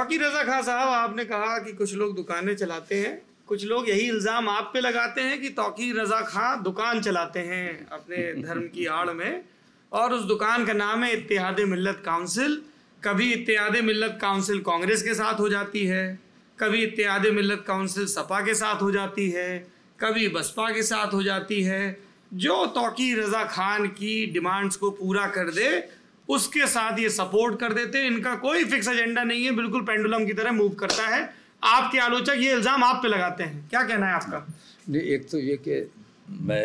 बाकी रजा खां साहब आपने कहा कि कुछ लोग दुकानें चलाते हैं कुछ लोग यही इल्ज़ाम आप पे लगाते हैं कि तोकी रजा खां दुकान चलाते हैं अपने धर्म की आड़ में और उस दुकान का नाम है इतिहाद मिलत काउंसिल कभी इतिहाद मिलत काउंसिल कांग्रेस के साथ हो जाती है कभी इतिहाद मिलत काउंसिल सपा के साथ हो जाती है कभी बसपा के साथ हो जाती है जो तोकी रज़ा खान की डिमांड्स को पूरा कर दे उसके साथ ये सपोर्ट कर देते हैं इनका कोई फिक्स एजेंडा नहीं है बिल्कुल पेंडुलम की तरह मूव करता है आपके आलोचक ये इल्ज़ाम आप पे लगाते हैं क्या कहना है आपका नहीं एक तो ये कि मैं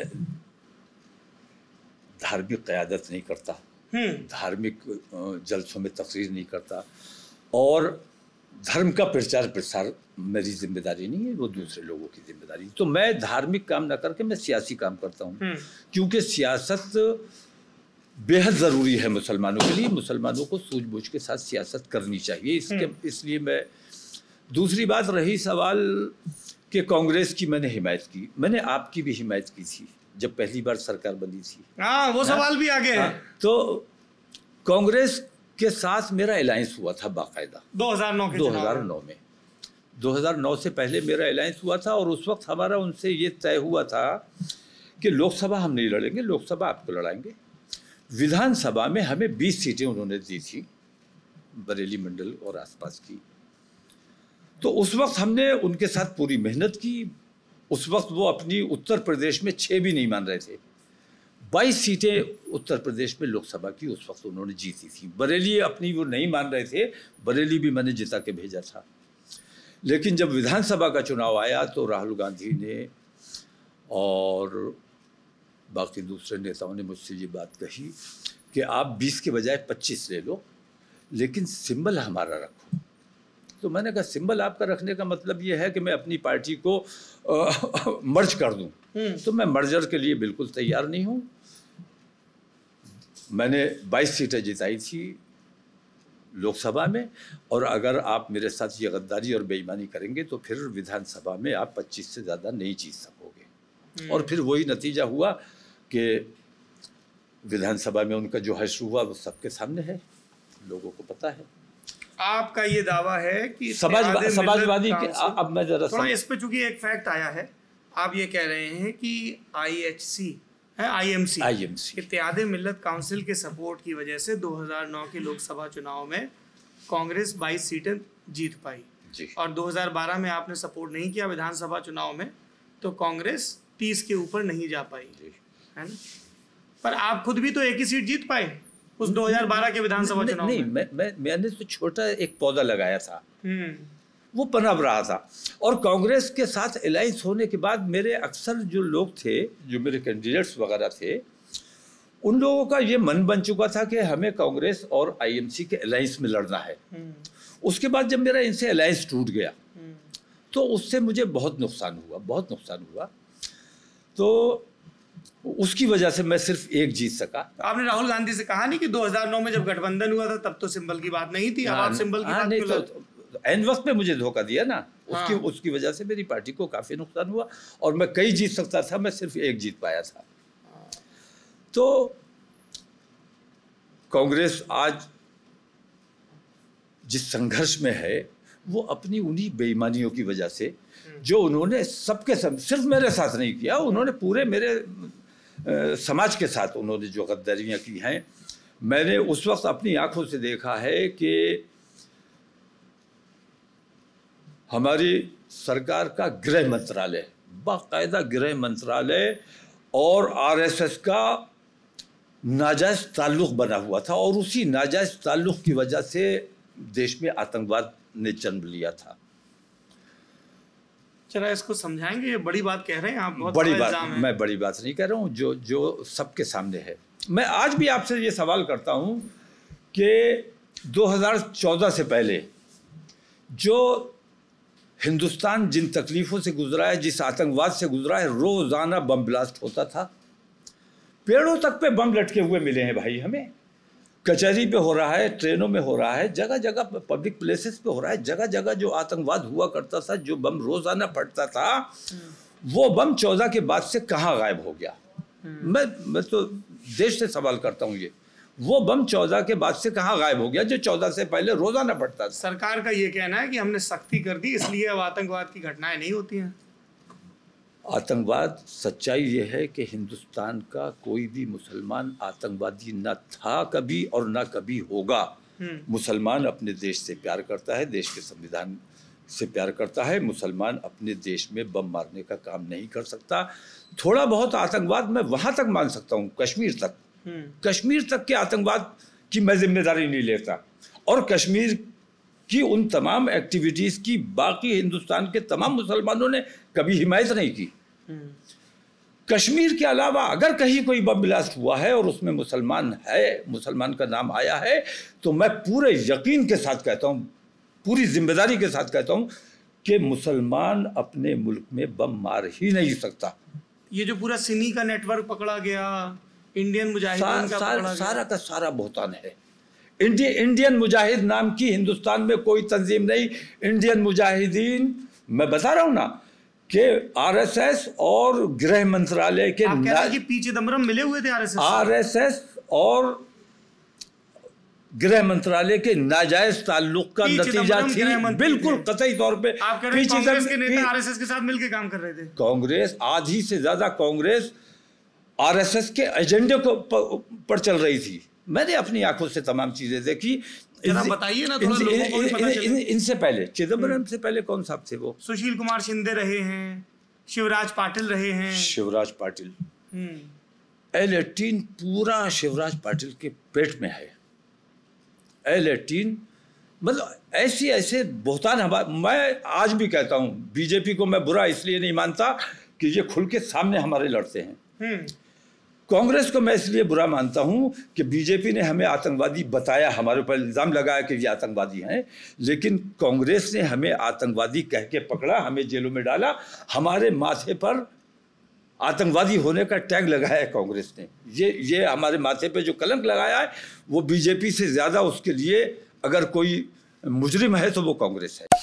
धार्मिक क़्यादत नहीं करता हम्म। धार्मिक जल्सों में तकरीर नहीं करता और धर्म का प्रचार प्रसार मेरी जिम्मेदारी नहीं है वो दूसरे लोगों की जिम्मेदारी तो मैं धार्मिक काम ना करके मैं सियासी काम करता हूँ हम्म। क्योंकि सियासत बेहद ज़रूरी है मुसलमानों के लिए मुसलमानों को सूझबूझ के साथ सियासत करनी चाहिए इसके हम्म। इसलिए मैं दूसरी बात रही सवाल कि कांग्रेस की मैंने हिमायत की मैंने आपकी भी हिमायत की थी जब पहली बार सरकार बनी थी आ, हाँ, वो हाँ? सवाल भी आगे है हाँ, तो कांग्रेस के साथ मेरा अलायंस हुआ था बाकायदा दो हजार नौ में 2009 से पहले मेरा अलायंस हुआ था और उस वक्त हमारा उनसे ये तय हुआ था कि लोकसभा हम नहीं लड़ेंगे लोकसभा आपको लड़ाएंगे विधानसभा में हमें 20 सीटें उन्होंने दी थी बरेली मंडल और आसपास की तो उस वक्त हमने उनके साथ पूरी मेहनत की उस वक्त वो अपनी उत्तर प्रदेश में छः भी नहीं मान रहे थे बाईस सीटें उत्तर प्रदेश में लोकसभा की उस वक्त उन्होंने जीती थी बरेली अपनी वो नहीं मान रहे थे बरेली भी मैंने जिता के भेजा था लेकिन जब विधानसभा का चुनाव आया तो राहुल गांधी ने और बाकी दूसरे नेताओं ने मुझसे ये बात कही कि आप 20 के बजाय 25 ले लो लेकिन सिंबल हमारा रखो तो मैंने कहा सिंबल आपका रखने का मतलब ये है कि मैं अपनी पार्टी को आ, मर्ज कर दूं हम्म। तो मैं मर्जर के लिए बिल्कुल तैयार नहीं हूं मैंने 22 सीटें जिताई थी लोकसभा में और अगर आप मेरे साथ ये गद्दारी और बेईमानी करेंगे तो फिर विधानसभा में आप 25 से ज़्यादा नहीं जीत सकोगे हम्म। और फिर वही नतीजा हुआ कि विधानसभा में उनका जो हश हुआ वो सबके सामने है लोगों को पता है आपका ये दावा है कि समाजवादी अब मैं जरा थोड़ा इस पे चूंकि एक फैक्ट आया है आप ये कह रहे हैं कि आईएचसी है आईएमसी आईएमसी इत्यादि मिलत काउंसिल के सपोर्ट की वजह से 2009 के लोकसभा चुनाव में कांग्रेस 22 सीटें जीत पाई जी। और 2012 में आपने सपोर्ट नहीं किया विधानसभा चुनाव में तो कांग्रेस 30 के ऊपर नहीं जा पाई है ना पर आप खुद भी तो एक ही सीट जीत पाए उस 2012 के विधानसभा चुनाव नहीं मैं, मैं मैंने तो छोटा एक पौधा लगाया था हम्म। वो पनप रहा था और कांग्रेस के साथ अलायंस होने के बाद मेरे अक्सर जो लोग थे जो मेरे कैंडिडेट्स वगैरह थे उन लोगों का ये मन बन चुका था कि हमें कांग्रेस और आईएमसी के अलायंस में लड़ना है हम्म। उसके बाद जब मेरा इनसे अलायंस टूट गया हम्म। तो उससे मुझे बहुत नुकसान हुआ बहुत नुकसान हुआ तो उसकी वजह से मैं सिर्फ एक जीत सका आपने राहुल गांधी से कहा नहीं कि 2009 में जब गठबंधन हुआ था तब तो सिंबल की बात नहीं थी आप हाँ, सिंबल की हाँ, बात क्यों तो, तो, एन वक्त पे मुझे धोखा दिया ना हाँ। उसकी उसकी वजह से मेरी पार्टी को काफ़ी नुकसान हुआ और मैं कई जीत सकता था मैं सिर्फ एक जीत पाया था तो कांग्रेस आज जिस संघर्ष में है वो अपनी उन्हीं बेईमानियों की वजह से हम्म। जो उन्होंने सबके सब सिर्फ मेरे साथ नहीं किया उन्होंने पूरे मेरे समाज के साथ उन्होंने जो गद्दारियाँ की हैं मैंने उस वक्त अपनी आंखों से देखा है कि हमारी सरकार का गृह मंत्रालय बाकायदा गृह मंत्रालय और आरएसएस का नाजायज़ ताल्लुक़ बना हुआ था और उसी नाजायज़ ताल्लुक़ की वजह से देश में आतंकवाद ने जन्म लिया था जरा इसको समझाएंगे ये बड़ी बात कह रहे हैं आप बहुत बड़ी बात मैं बड़ी बात नहीं कह रहा हूँ जो जो सबके सामने है मैं आज भी आपसे ये सवाल करता हूँ कि 2014 से पहले जो हिंदुस्तान जिन तकलीफ़ों से गुजरा है जिस आतंकवाद से गुजरा है रोज़ाना बम ब्लास्ट होता था पेड़ों तक पे बम लटके हुए मिले हैं भाई हमें कचहरी पे हो रहा है ट्रेनों में हो रहा है जगह जगह पब्लिक प्लेसेस पे हो रहा है जगह जगह जो आतंकवाद हुआ करता था जो बम रोजाना फटता था हम्म। वो बम चौदह के बाद से कहाँ गायब हो गया हम्म। मैं मैं तो देश से सवाल करता हूँ ये वो बम चौदह के बाद से कहाँ गायब हो गया जो चौदह से पहले रोजाना पड़ता था सरकार का ये कहना है कि हमने सख्ती कर दी इसलिए अब आतंकवाद की घटनाएं नहीं होती हैं आतंकवाद सच्चाई ये है कि हिंदुस्तान का कोई भी मुसलमान आतंकवादी न था कभी और ना कभी होगा हम्म। मुसलमान अपने देश से प्यार करता है देश के संविधान से प्यार करता है मुसलमान अपने देश में बम मारने का काम नहीं कर सकता थोड़ा बहुत आतंकवाद मैं वहाँ तक मान सकता हूँ कश्मीर तक हम्म। कश्मीर तक के आतंकवाद की मैं जिम्मेदारी नहीं लेता और कश्मीर कि उन तमाम एक्टिविटीज़ की बाकी हिंदुस्तान के तमाम मुसलमानों ने कभी हिमायत नहीं की कश्मीर के अलावा अगर कहीं कोई बम ब्लास्ट हुआ है और उसमें मुसलमान है मुसलमान का नाम आया है तो मैं पूरे यकीन के साथ कहता हूँ पूरी जिम्मेदारी के साथ कहता हूँ कि मुसलमान अपने मुल्क में बम मार ही नहीं सकता ये जो पूरा सिनी का नेटवर्क पकड़ा गया इंडियन मुजाहिदीन का पकड़ा सारा गया। का सारा बहुतान है इंडिय, इंडियन मुजाहिद नाम की हिंदुस्तान में कोई तंजीम नहीं इंडियन मुजाहिदीन मैं बता रहा हूँ ना कि आरएसएस और गृह मंत्रालय के पीछे दमरम मिले हुए थे आरएसएस आरएसएस और गृह मंत्रालय के नाजायज ताल्लुक का नतीजा थी बिल्कुल कतई तौर पे आप कह रहे कांग्रेस के नेता आरएसएस के साथ मिलकर काम कर रहे थे कांग्रेस आधी से ज्यादा कांग्रेस आरएसएस के एजेंडे को पर चल रही थी मैंने अपनी आंखों से तमाम चीज़ें देखी बताइए ना थोड़ा इनसे इन, इन, पहले चिदम्बरम हम्म। से पहले कौन साहब थे वो सुशील कुमार शिंदे रहे हैं शिवराज पाटिल रहे हैं शिवराज पाटिल हम्म। एल एटीन पूरा शिवराज पाटिल के पेट में है एल एटीन मतलब ऐसी ऐसे बोहतान हमारे मैं आज भी कहता हूं बीजेपी को मैं बुरा इसलिए नहीं मानता कि ये खुल के सामने हमारे लड़ते हैं हम्म। कांग्रेस को मैं इसलिए बुरा मानता हूं कि बीजेपी ने हमें आतंकवादी बताया हमारे ऊपर इल्ज़ाम लगाया कि ये आतंकवादी हैं लेकिन कांग्रेस ने हमें आतंकवादी कह के पकड़ा हमें जेलों में डाला हमारे माथे पर आतंकवादी होने का टैग लगाया है कांग्रेस ने ये ये हमारे माथे पे जो कलंक लगाया है वो बीजेपी से ज़्यादा उसके लिए अगर कोई मुजरिम है तो वो कांग्रेस है